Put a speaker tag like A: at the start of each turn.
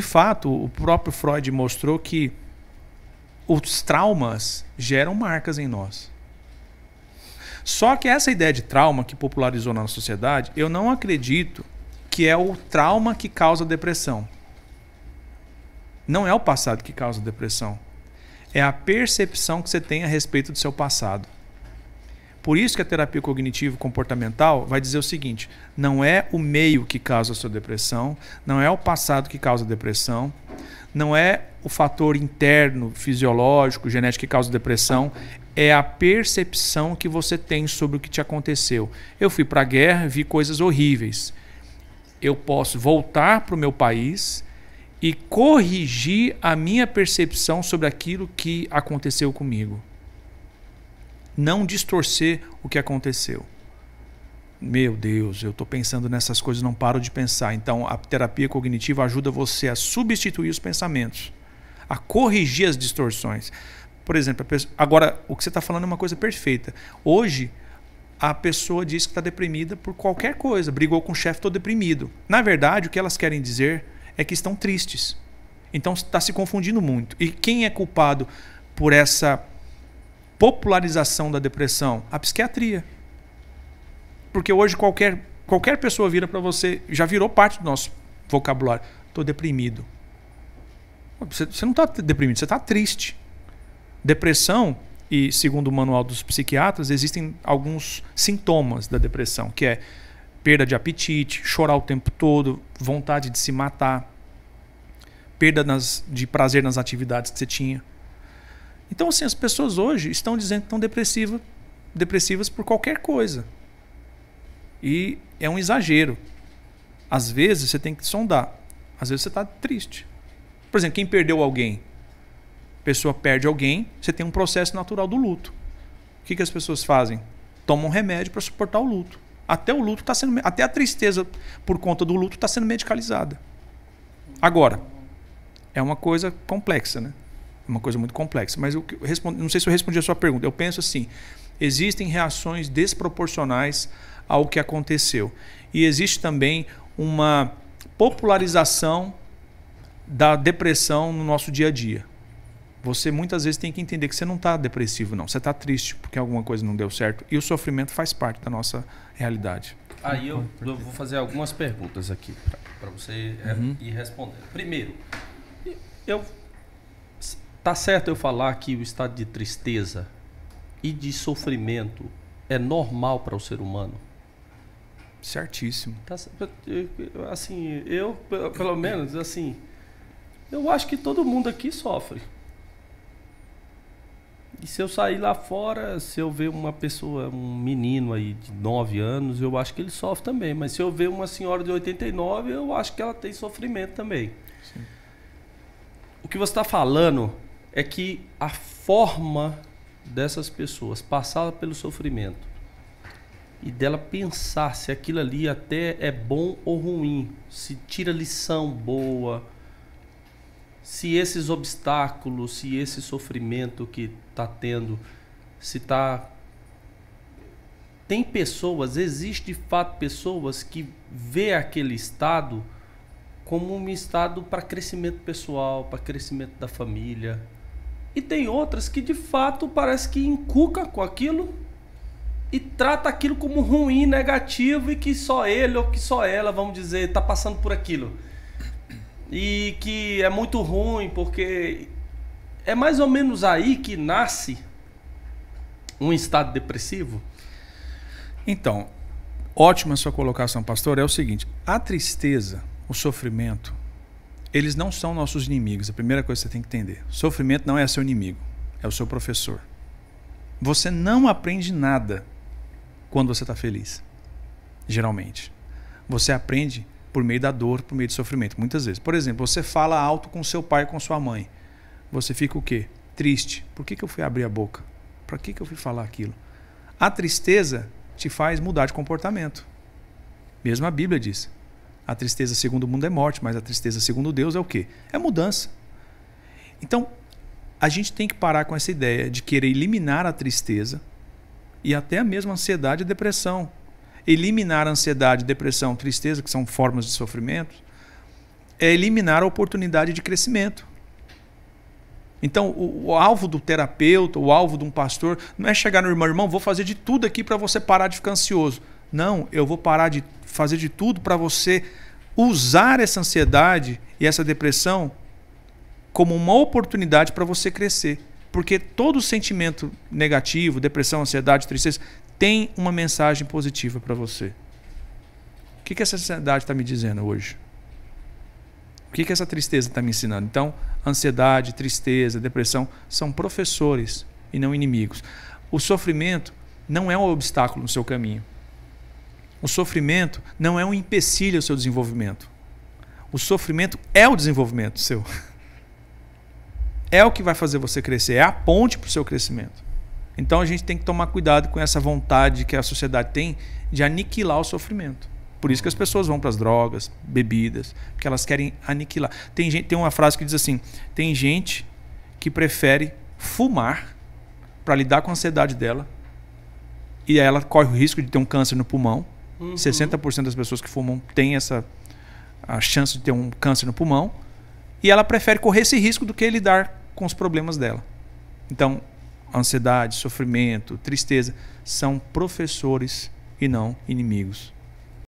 A: de fato, o próprio Freud mostrou que os traumas geram marcas em nós. Só que essa ideia de trauma que popularizou na sociedade, eu não acredito que é o trauma que causa depressão. Não é o passado que causa depressão. É a percepção que você tem a respeito do seu passado. Por isso que a terapia cognitivo-comportamental vai dizer o seguinte: não é o meio que causa a sua depressão, não é o passado que causa a depressão, não é o fator interno, fisiológico, genético que causa depressão, é a percepção que você tem sobre o que te aconteceu. Eu fui para a guerra, vi coisas horríveis. Eu posso voltar para o meu país e corrigir a minha percepção sobre aquilo que aconteceu comigo não distorcer o que aconteceu. Meu Deus, eu estou pensando nessas coisas, não paro de pensar. Então, a terapia cognitiva ajuda você a substituir os pensamentos, a corrigir as distorções. Por exemplo, pessoa... agora, o que você está falando é uma coisa perfeita. Hoje, a pessoa diz que está deprimida por qualquer coisa, brigou com o chefe, estou deprimido. Na verdade, o que elas querem dizer é que estão tristes. Então, está se confundindo muito. E quem é culpado por essa popularização da depressão? A psiquiatria. Porque hoje qualquer, qualquer pessoa vira para você, já virou parte do nosso vocabulário. Estou tá deprimido. Você, não está deprimido, você está triste. Depressão, e segundo o manual dos psiquiatras, existem alguns sintomas da depressão, que é perda de apetite, chorar o tempo todo, vontade de se matar, perda nas, de prazer nas atividades que você tinha. Então, assim, as pessoas hoje estão dizendo que estão depressiva, depressivas por qualquer coisa. E é um exagero. Às vezes você tem que sondar. Às vezes você está triste. Por exemplo, quem perdeu alguém? A pessoa perde alguém, você tem um processo natural do luto. O que, que as pessoas fazem? Tomam um remédio para suportar o luto. Até o luto está sendo. Até a tristeza por conta do luto está sendo medicalizada. Agora, é uma coisa complexa, né? uma coisa muito complexa. Mas eu respondo, não sei se eu respondi a sua pergunta. Eu penso assim: existem reações desproporcionais ao que aconteceu. E existe também uma popularização da depressão no nosso dia a dia. Você muitas vezes tem que entender que você não está depressivo, não. Você está triste porque alguma coisa não deu certo. E o sofrimento faz parte da nossa realidade. Aí eu,
B: eu vou fazer algumas perguntas aqui para você é, uhum. ir respondendo. Primeiro, eu Tá certo eu falar que o estado de tristeza e de sofrimento é normal para o ser humano? Certíssimo. Tá, assim, eu, pelo menos, assim, eu acho que todo mundo aqui sofre. E se eu sair lá fora, se eu ver uma pessoa, um menino aí de 9 anos, eu acho que ele sofre também. Mas se eu ver uma senhora de 89, eu acho que ela tem sofrimento também. Sim. O que você está falando é que a forma dessas pessoas passar pelo sofrimento e dela pensar se aquilo ali até é bom ou ruim, se tira lição boa, se esses obstáculos, se esse sofrimento que está tendo, se está tem pessoas, existe de fato pessoas que vê aquele estado como um estado para crescimento pessoal, para crescimento da família, e tem outras que de fato parece que encuca com aquilo e trata aquilo como ruim, negativo e que só ele ou que só ela, vamos dizer, está passando por aquilo. E que é muito ruim porque é mais ou menos aí que nasce um estado depressivo.
A: Então, ótima sua colocação, pastor. É o seguinte: a tristeza, o sofrimento, eles não são nossos inimigos. A primeira coisa que você tem que entender: sofrimento não é seu inimigo, é o seu professor. Você não aprende nada quando você está feliz, geralmente. Você aprende por meio da dor, por meio do sofrimento, muitas vezes. Por exemplo, você fala alto com seu pai, com sua mãe. Você fica o quê? Triste. Por que, que eu fui abrir a boca? Para que, que eu fui falar aquilo? A tristeza te faz mudar de comportamento. Mesmo a Bíblia diz: a tristeza segundo o mundo é morte, mas a tristeza segundo Deus é o quê? É mudança. Então, a gente tem que parar com essa ideia de querer eliminar a tristeza e até mesmo a ansiedade e depressão. Eliminar a ansiedade, depressão, tristeza, que são formas de sofrimento, é eliminar a oportunidade de crescimento. Então, o, o, alvo do terapeuta, o alvo de um pastor, não é chegar no irmão, irmão, vou fazer de tudo aqui para você parar de ficar ansioso. Não, eu vou parar de fazer de tudo para você usar essa ansiedade e essa depressão como uma oportunidade para você crescer. Porque todo sentimento negativo, depressão, ansiedade, tristeza, tem uma mensagem positiva para você. O que, que essa ansiedade está me dizendo hoje? O que, que essa tristeza está me ensinando? Então, ansiedade, tristeza, depressão são professores e não inimigos. O sofrimento não é um obstáculo no seu caminho. O sofrimento não é um empecilho ao seu desenvolvimento. O sofrimento é o desenvolvimento seu. É o que vai fazer você crescer, é a ponte para o seu crescimento. Então a gente tem que tomar cuidado com essa vontade que a sociedade tem de aniquilar o sofrimento. Por isso que as pessoas vão para as drogas, bebidas, porque elas querem aniquilar. Tem, gente, tem uma frase que diz assim: tem gente que prefere fumar para lidar com a ansiedade dela, e ela corre o risco de ter um câncer no pulmão Uhum. 60% das pessoas que fumam têm essa a chance de ter um câncer no pulmão. E ela prefere correr esse risco do que lidar com os problemas dela. Então, ansiedade, sofrimento, tristeza são professores e não inimigos.